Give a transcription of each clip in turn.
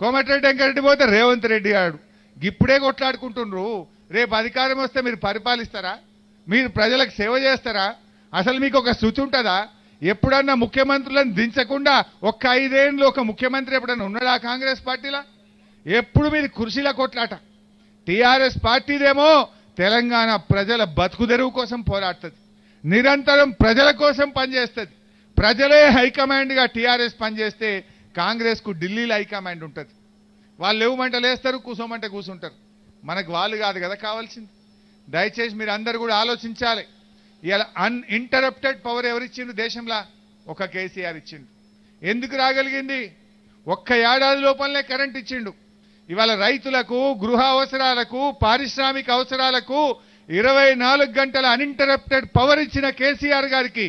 కోమటిరెడ్డి వెంకటరెడ్డి పోతే రేవంత్ రెడ్డి గారు ఇప్పుడే కొట్లాడుకుంటుండ్రు రేపు అధికారం వస్తే మీరు పరిపాలిస్తారా మీరు ప్రజలకు సేవ చేస్తారా అసలు మీకు ఒక శుచి ఉంటుందా ఎప్పుడన్నా ముఖ్యమంత్రులను దించకుండా ఒక్క ఐదేళ్ళు ఒక ముఖ్యమంత్రి ఎప్పుడన్నా ఉన్నాడా కాంగ్రెస్ పార్టీలా ఎప్పుడు మీరు కృషిలా కొట్లాట టీఆర్ఎస్ పార్టీదేమో తెలంగాణ ప్రజల బతుకుదెరువు కోసం పోరాడుతుంది నిరంతరం ప్రజల కోసం పనిచేస్తుంది ప్రజలే హైకమాండ్గా టీఆర్ఎస్ పనిచేస్తే కాంగ్రెస్కు ఢిల్లీలో హైకమాండ్ ఉంటుంది వాళ్ళు ఇవ్వమంటే లేస్తారు కూసోమంటే కూసుంటారు మనకు వాళ్ళు కాదు కదా కావాల్సింది దయచేసి మీరు అందరు కూడా ఆలోచించాలి ఇలా అన్ఇంటరప్టెడ్ పవర్ ఎవరిచ్చిండు దేశంలో ఒక కేసీఆర్ ఇచ్చిండు ఎందుకు రాగలిగింది ఒక్క ఏడాది లోపలనే కరెంట్ ఇచ్చిండు ఇవాళ రైతులకు గృహ అవసరాలకు పారిశ్రామిక అవసరాలకు ఇరవై నాలుగు గంటల అన్ఇంటరప్టెడ్ పవర్ ఇచ్చిన కేసీఆర్ గారికి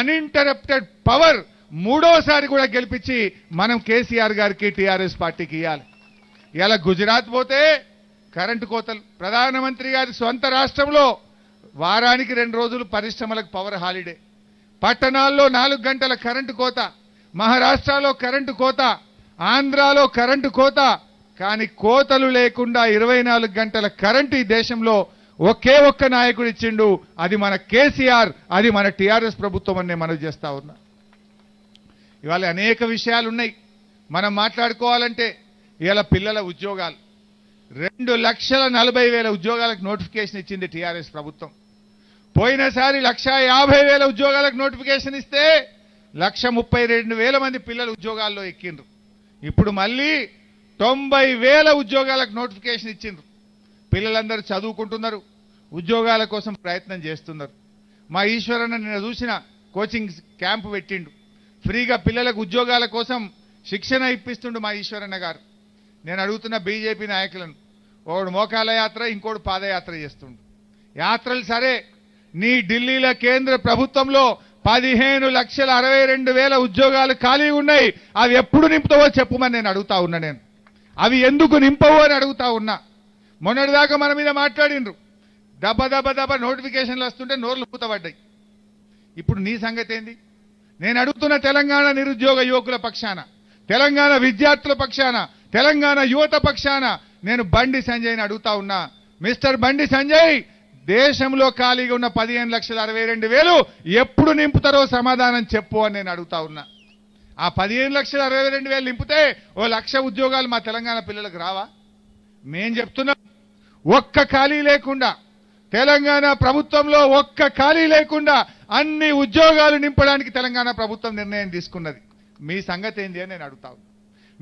అన్ఇంటరప్టెడ్ పవర్ మూడోసారి కూడా గెలిపించి మనం కేసీఆర్ గారికి టీఆర్ఎస్ పార్టీకి ఇవ్వాలి ఇలా గుజరాత్ పోతే కరెంటు కోతలు ప్రధానమంత్రి గారి సొంత రాష్ట్రంలో వారానికి రెండు రోజులు పరిశ్రమలకు పవర్ హాలిడే పట్టణాల్లో నాలుగు గంటల కరెంటు కోత మహారాష్ట్రలో కరెంటు కోత ఆంధ్రాలో కరెంటు కోత కానీ కోతలు లేకుండా ఇరవై గంటల కరెంటు ఈ దేశంలో ఒకే ఒక్క నాయకుడు ఇచ్చిండు అది మన కేసీఆర్ అది మన టీఆర్ఎస్ ప్రభుత్వం అనే మనం చేస్తా ఉన్నా ఇవాళ అనేక విషయాలు ఉన్నాయి మనం మాట్లాడుకోవాలంటే ఇవాళ పిల్లల ఉద్యోగాలు రెండు లక్షల నలభై వేల ఉద్యోగాలకు నోటిఫికేషన్ ఇచ్చింది టీఆర్ఎస్ ప్రభుత్వం పోయినసారి లక్ష యాభై వేల ఉద్యోగాలకు నోటిఫికేషన్ ఇస్తే లక్ష ముప్పై రెండు వేల మంది పిల్లలు ఉద్యోగాల్లో ఎక్కిండ్రు ఇప్పుడు మళ్ళీ తొంభై వేల ఉద్యోగాలకు నోటిఫికేషన్ ఇచ్చిండ్రు పిల్లలందరూ చదువుకుంటున్నారు ఉద్యోగాల కోసం ప్రయత్నం చేస్తున్నారు మా ఈశ్వరన్న నిన్న చూసిన కోచింగ్ క్యాంపు పెట్టిండు ఫ్రీగా పిల్లలకు ఉద్యోగాల కోసం శిక్షణ ఇప్పిస్తుండు మా ఈశ్వరన్న గారు నేను అడుగుతున్న బీజేపీ నాయకులను ఒకడు మోకాల యాత్ర ఇంకోడు పాదయాత్ర చేస్తుండు యాత్రలు సరే నీ ఢిల్లీలో కేంద్ర ప్రభుత్వంలో పదిహేను లక్షల అరవై రెండు వేల ఉద్యోగాలు ఖాళీ ఉన్నాయి అవి ఎప్పుడు నింపుతావో చెప్పుమని నేను అడుగుతా ఉన్నా నేను అవి ఎందుకు నింపవు అని అడుగుతా ఉన్నా మొన్నటిదాకా మన మీద మాట్లాడిండ్రు దబ దబ దబ నోటిఫికేషన్లు వస్తుంటే నోర్లు పూతబడ్డాయి ఇప్పుడు నీ సంగతి ఏంది నేను అడుగుతున్న తెలంగాణ నిరుద్యోగ యువకుల పక్షాన తెలంగాణ విద్యార్థుల పక్షాన తెలంగాణ యువత పక్షాన నేను బండి సంజయ్ని అడుగుతా ఉన్నా మిస్టర్ బండి సంజయ్ దేశంలో ఖాళీగా ఉన్న పదిహేను లక్షల అరవై రెండు వేలు ఎప్పుడు నింపుతారో సమాధానం చెప్పు అని నేను అడుగుతా ఉన్నా ఆ పదిహేను లక్షల అరవై రెండు వేలు నింపితే ఓ లక్ష ఉద్యోగాలు మా తెలంగాణ పిల్లలకు రావా మేం చెప్తున్నాం ఒక్క ఖాళీ లేకుండా తెలంగాణ ప్రభుత్వంలో ఒక్క ఖాళీ లేకుండా అన్ని ఉద్యోగాలు నింపడానికి తెలంగాణ ప్రభుత్వం నిర్ణయం తీసుకున్నది మీ సంగతి ఏంది అని నేను అడుగుతాను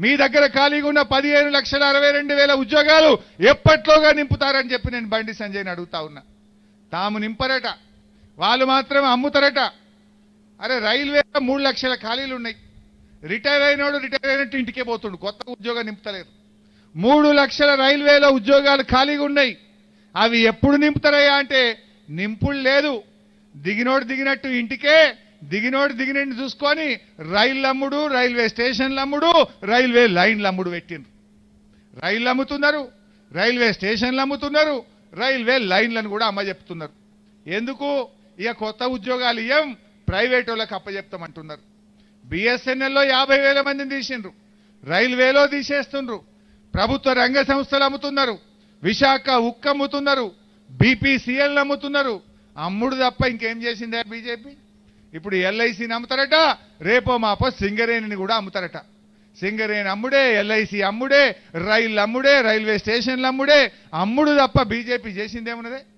మీ దగ్గర ఖాళీగా ఉన్న పదిహేను లక్షల అరవై రెండు వేల ఉద్యోగాలు ఎప్పట్లోగా నింపుతారని చెప్పి నేను బండి సంజయ్ని అడుగుతా ఉన్నా తాము నింపరట వాళ్ళు మాత్రమే అమ్ముతారట అరే రైల్వే మూడు లక్షల ఖాళీలు ఉన్నాయి రిటైర్ అయినోడు రిటైర్ అయినట్టు ఇంటికే పోతుండు కొత్త ఉద్యోగం నింపుతలేరు మూడు లక్షల రైల్వేలో ఉద్యోగాలు ఖాళీగా ఉన్నాయి అవి ఎప్పుడు నింపుతారయ్యా అంటే నింపుడు లేదు దిగినోడు దిగినట్టు ఇంటికే దిగినోడు దిగినట్టు చూసుకొని అమ్ముడు రైల్వే స్టేషన్లమ్ముడు రైల్వే లైన్లమ్ముడు పెట్టిండ్రు రైళ్ళు అమ్ముతున్నారు రైల్వే స్టేషన్లు అమ్ముతున్నారు రైల్వే లైన్లను కూడా అమ్మ చెప్తున్నారు ఎందుకు ఇక కొత్త ఉద్యోగాలు ఇవ్వం ప్రైవేట్ వాళ్ళకి అప్పచెప్తామంటున్నారు బిఎస్ఎన్ఎల్లో యాభై వేల మందిని తీసిండ్రు రైల్వేలో తీసేస్తుండ్రు ప్రభుత్వ రంగ సంస్థలు అమ్ముతున్నారు విశాఖ ఉక్క అమ్ముతున్నారు బీపీసీఎల్ అమ్ముతున్నారు అమ్ముడు తప్ప ఇంకేం చేసిందే బీజేపీ ఇప్పుడు ఎల్ఐసిని అమ్ముతారట రేపో మాప సింగరేణిని కూడా అమ్ముతారట సింగరేణి అమ్ముడే ఎల్ఐసి అమ్ముడే రైళ్ళు అమ్ముడే రైల్వే స్టేషన్లు అమ్ముడే అమ్ముడు తప్ప బీజేపీ చేసిందేమున్నదే